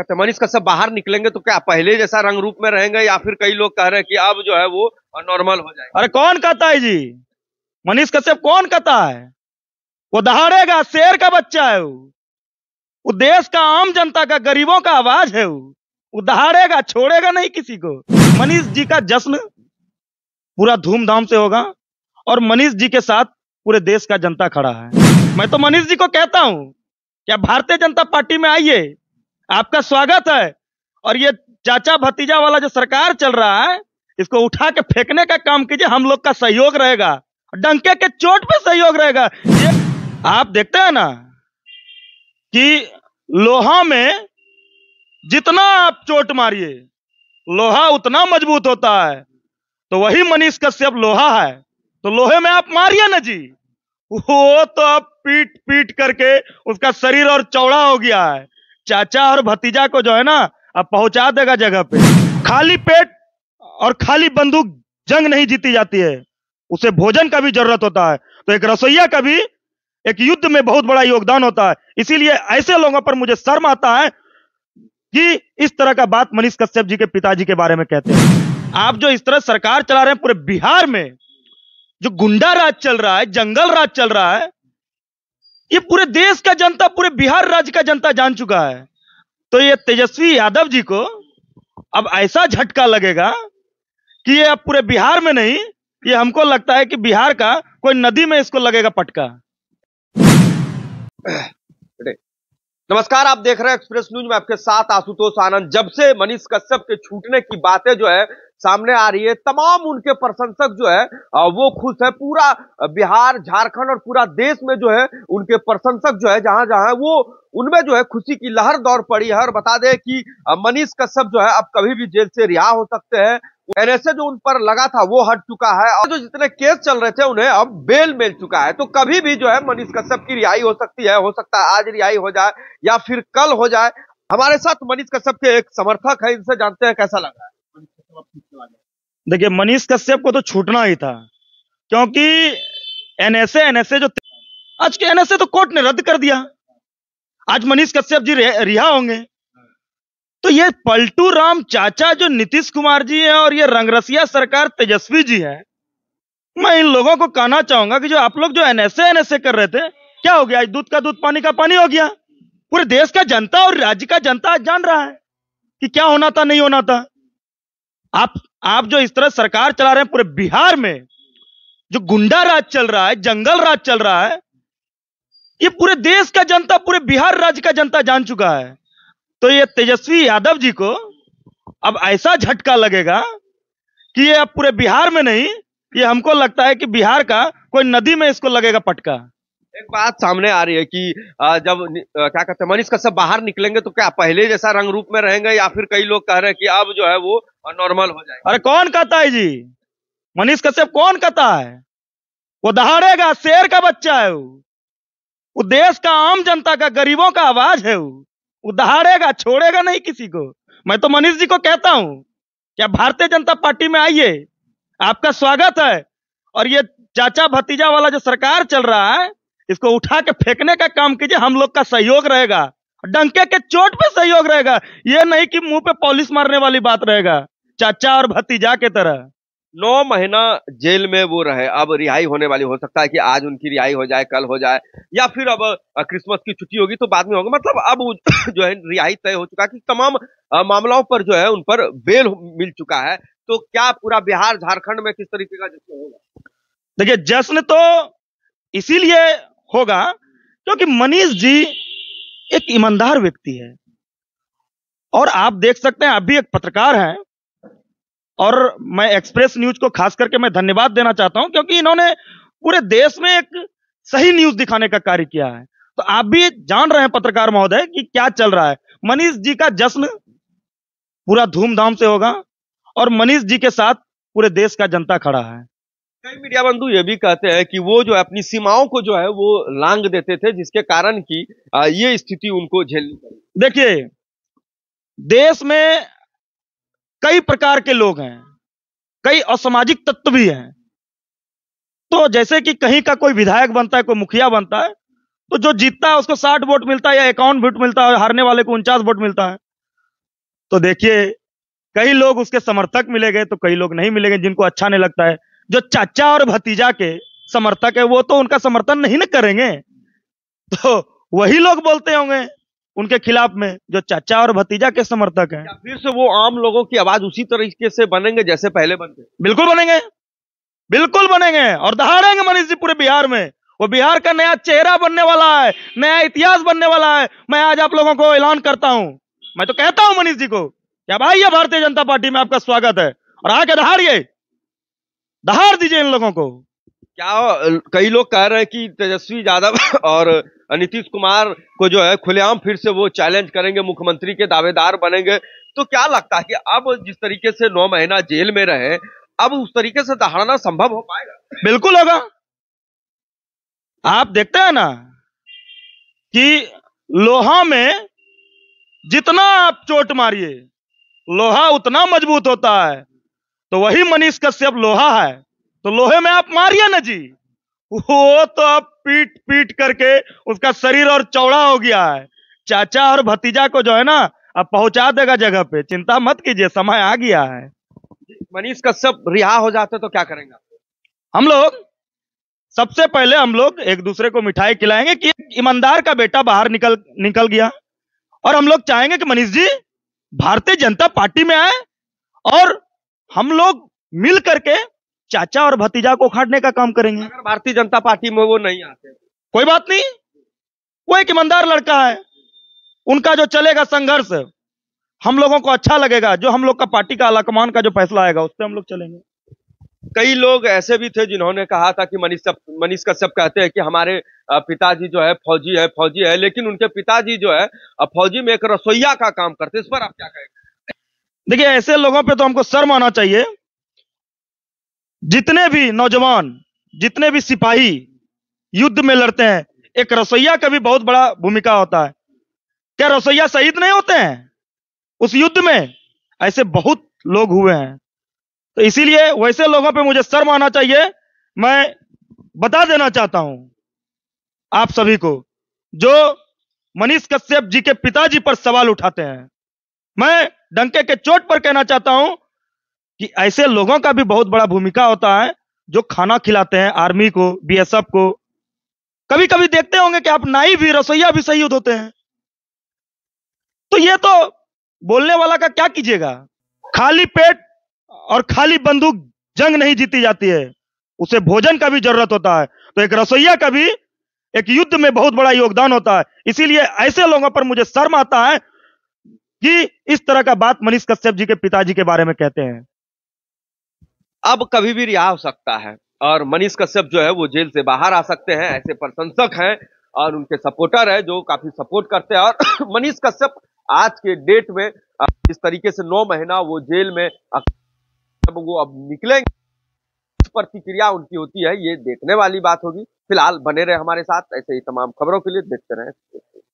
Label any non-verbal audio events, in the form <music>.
खत्म इसका सब बाहर निकलेंगे तो क्या पहले जैसा रंग रूप में रहेंगे या फिर कई लोग कह रहे हैं कि अब जो है वो नॉर्मल हो जाए अरे कौन कहता है जी मनीष कश्यप कौन कहता है वो दहाड़ेगा शेर का बच्चा है वो वो देश का आम जनता का गरीबों का आवाज है वो वो दहाड़ेगा छोड़ेगा नहीं किसी को मनीष जी का जश्न पूरा धूमधाम से होगा और मनीष जी के साथ पूरे देश का जनता खड़ा है मैं तो मनीष जी को कहता हूं क्या भारतीय जनता पार्टी में आइए आपका स्वागत है और ये चाचा भतीजा वाला जो सरकार चल रहा है इसको उठा के फेंकने का काम कीजिए हम लोग का सहयोग रहेगा डंके के चोट पे सहयोग रहेगा आप देखते हैं ना कि लोहा में जितना आप चोट मारिए लोहा उतना मजबूत होता है तो वही मनीष कश्यप लोहा है तो लोहे में आप मारिए ना जी वो तो आप पीट पीट करके उसका शरीर और चौड़ा हो गया है चाचा और भतीजा को जो है ना अब पहुंचा देगा जगह पे खाली पेट और खाली बंदूक जंग नहीं जीती जाती है उसे भोजन का भी जरूरत होता है तो एक रसोईया का भी एक युद्ध में बहुत बड़ा योगदान होता है इसीलिए ऐसे लोगों पर मुझे शर्म आता है कि इस तरह का बात मनीष कश्यप जी के पिताजी के बारे में कहते हैं आप जो इस तरह सरकार चला रहे हैं पूरे बिहार में जो गुंडा राज चल रहा है जंगल राज चल रहा है ये पूरे देश का जनता पूरे बिहार राज्य का जनता जान चुका है तो ये तेजस्वी यादव जी को अब ऐसा झटका लगेगा कि ये अब पूरे बिहार में नहीं ये हमको लगता है कि बिहार का कोई नदी में इसको लगेगा पटका <clears throat> नमस्कार आप देख रहे हैं एक्सप्रेस न्यूज में आपके साथ आशुतोष आनंद जब से मनीष कश्यप के छूटने की बातें जो है सामने आ रही है तमाम उनके प्रशंसक जो है वो खुश है पूरा बिहार झारखंड और पूरा देश में जो है उनके प्रशंसक जो है जहां जहां वो उनमें जो है खुशी की लहर दौड़ पड़ी है और बता दें कि मनीष कश्यप जो है अब कभी भी जेल से रिहा हो सकते हैं एनएसए जो उन पर लगा था वो हट चुका है और जो जितने केस चल रहे थे उन्हें अब बेल मिल चुका है तो कभी भी जो है मनीष कश्यप की रिहाई हो सकती है हो सकता है आज रिहाई हो जाए या फिर कल हो जाए हमारे साथ मनीष कश्यप के एक समर्थक है इनसे जानते हैं कैसा लग रहा है देखिए मनीष कश्यप को तो छूटना ही था क्योंकि एनएसए एनएसए जो आज के एनएसए तो कोर्ट ने रद्द कर दिया आज मनीष कश्यप जी रिहा होंगे तो ये पलटू राम चाचा जो नीतीश कुमार जी है और ये रंगरसिया सरकार तेजस्वी जी है मैं इन लोगों को कहना चाहूंगा कि जो आप लोग जो एनएसए एनएसए कर रहे थे क्या हो गया आज दूध का दूध पानी का पानी हो गया पूरे देश का जनता और राज्य का जनता जान रहा है कि क्या होना था नहीं होना था आप आप जो इस तरह सरकार चला रहे हैं पूरे बिहार में जो गुंडा राज चल रहा है जंगल राज चल रहा है ये पूरे देश का जनता पूरे बिहार राज्य का जनता जान चुका है तो ये तेजस्वी यादव जी को अब ऐसा झटका लगेगा कि ये अब पूरे बिहार में नहीं ये हमको लगता है कि बिहार का कोई नदी में इसको लगेगा पटका एक बात सामने आ रही है कि जब क्या कहते हैं मनीष कश्यप बाहर निकलेंगे तो क्या पहले जैसा रंग रूप में रहेंगे या फिर कई लोग कह रहे हैं कि अब जो है वो नॉर्मल हो जाए अरे कौन कहता है जी मनीष कश्यप कौन कहता है वो दहाड़ेगा शेर का बच्चा है वो वो देश का आम जनता का गरीबों का आवाज है वो वो दहाड़ेगा छोड़ेगा नहीं किसी को मैं तो मनीष जी को कहता हूं क्या भारतीय जनता पार्टी में आइए आपका स्वागत है और ये चाचा भतीजा वाला जो सरकार चल रहा है इसको उठा के फेंकने का काम कीजिए हम लोग का सहयोग रहेगा डंके के चोट पे सहयोग रहेगा ये नहीं कि मुंह पे पॉलिश मारने वाली बात रहेगा चाचा और भतीजा के तरह नौ महीना जेल में वो रहे अब रिहाई होने वाली हो सकता है कि आज उनकी रिहाई हो जाए कल हो जाए या फिर अब क्रिसमस की छुट्टी होगी तो बाद में होगा मतलब अब <coughs> जो है रिहाई तय हो चुका है कि तमाम मामलों पर जो है उन पर बेल मिल चुका है तो क्या पूरा बिहार झारखंड में किस तरीके का जश्न होगा देखिए जश्न तो इसीलिए होगा क्योंकि मनीष जी एक ईमानदार व्यक्ति है और आप देख सकते हैं आप भी एक पत्रकार हैं और मैं एक्सप्रेस न्यूज को खास करके मैं धन्यवाद देना चाहता हूं क्योंकि इन्होंने पूरे देश में एक सही न्यूज दिखाने का कार्य किया है तो आप भी जान रहे हैं पत्रकार महोदय कि क्या चल रहा है मनीष जी का जश्न पूरा धूमधाम से होगा और मनीष जी के साथ पूरे देश का जनता खड़ा है कई मीडिया बंधु ये भी कहते हैं कि वो जो अपनी सीमाओं को जो है वो लांग देते थे जिसके कारण की ये स्थिति उनको झेलनी पड़ी देखिए देश में कई प्रकार के लोग हैं कई असामाजिक तत्व भी हैं तो जैसे कि कहीं का कोई विधायक बनता है कोई मुखिया बनता है तो जो जीतता है उसको साठ वोट मिलता है या इक्यावन वोट मिलता है हारने वाले को उनचास वोट मिलता है तो देखिए कई लोग उसके समर्थक मिले गए तो कई लोग नहीं मिले गए जिनको अच्छा नहीं लगता है जो चाचा और भतीजा के समर्थक है वो तो उनका समर्थन नहीं ना करेंगे तो वही लोग बोलते होंगे उनके खिलाफ में जो चाचा और भतीजा के समर्थक हैं फिर से वो आम लोगों की आवाज उसी तरीके से बनेंगे जैसे पहले बनते बिल्कुल बनेंगे बिल्कुल बनेंगे और दहाड़ेंगे मनीष जी पूरे बिहार में वो बिहार का नया चेहरा बनने वाला है नया इतिहास बनने वाला है मैं आज आप लोगों को ऐलान करता हूं मैं तो कहता हूं मनीष जी को क्या भाई ये भारतीय जनता पार्टी में आपका स्वागत है और आके दहाड़िए दहार दीजिए इन लोगों को क्या कई लोग कह रहे हैं कि तेजस्वी यादव <laughs> और नीतीश कुमार को जो है खुलेआम फिर से वो चैलेंज करेंगे मुख्यमंत्री के दावेदार बनेंगे तो क्या लगता है कि अब जिस तरीके से नौ महीना जेल में रहे अब उस तरीके से दहाड़ना संभव हो पाएगा बिल्कुल होगा आप देखते हैं ना कि लोहा में जितना आप चोट मारिए लोहा उतना मजबूत होता है तो वही मनीष कश्यप लोहा है तो लोहे में आप मारिए ना जी वो तो अब पीट पीट करके उसका शरीर और चौड़ा हो गया है चाचा और भतीजा को जो है ना अब पहुंचा देगा जगह पे चिंता मत कीजिए समय आ गया है मनीष कश्यप रिहा हो जाते तो क्या करेंगे हम लोग सबसे पहले हम लोग एक दूसरे को मिठाई खिलाएंगे कि ईमानदार का बेटा बाहर निकल निकल गया और हम लोग चाहेंगे कि मनीष जी भारतीय जनता पार्टी में आए और हम लोग मिल करके चाचा और भतीजा को उखाड़ने का काम करेंगे भारतीय जनता पार्टी में वो नहीं आते कोई बात नहीं वो एक ईमानदार लड़का है उनका जो चलेगा संघर्ष हम लोगों को अच्छा लगेगा जो हम लोग का पार्टी का आलाकमान का जो फैसला आएगा उस पर हम लोग चलेंगे कई लोग ऐसे भी थे जिन्होंने कहा था कि मनीष मनीष कश्यप कहते हैं कि हमारे पिताजी जो है फौजी है फौजी है लेकिन उनके पिताजी जो है फौजी में एक रसोईया का काम करते इस पर आप क्या कहेंगे देखिए ऐसे लोगों पे तो हमको शर्म आना चाहिए जितने भी नौजवान जितने भी सिपाही युद्ध में लड़ते हैं एक रसोईया का भी बहुत बड़ा भूमिका होता है क्या रसोईया शहीद नहीं होते हैं उस युद्ध में ऐसे बहुत लोग हुए हैं तो इसीलिए वैसे लोगों पे मुझे शर्म आना चाहिए मैं बता देना चाहता हूं आप सभी को जो मनीष कश्यप जी के पिताजी पर सवाल उठाते हैं मैं डंके के चोट पर कहना चाहता हूं कि ऐसे लोगों का भी बहुत बड़ा भूमिका होता है जो खाना खिलाते हैं आर्मी को बीएसएफ को कभी कभी देखते होंगे कि आप नाई भी रसोईया भी शहीद होते हैं तो ये तो बोलने वाला का क्या कीजिएगा खाली पेट और खाली बंदूक जंग नहीं जीती जाती है उसे भोजन का भी जरूरत होता है तो एक रसोईया का भी एक युद्ध में बहुत बड़ा योगदान होता है इसीलिए ऐसे लोगों पर मुझे शर्म आता है कि इस तरह का बात मनीष कश्यप जी के पिताजी के बारे में कहते हैं अब कभी भी रिहा हो सकता है और मनीष कश्यप जो है वो जेल से बाहर आ सकते हैं ऐसे प्रशंसक हैं और उनके सपोर्टर है जो काफी सपोर्ट करते हैं और <clears throat> मनीष कश्यप आज के डेट में इस तरीके से नौ महीना वो जेल में अब वो अब निकलेंगे प्रतिक्रिया उनकी होती है ये देखने वाली बात होगी फिलहाल बने रहे हमारे साथ ऐसे ही तमाम खबरों के लिए देखते रहे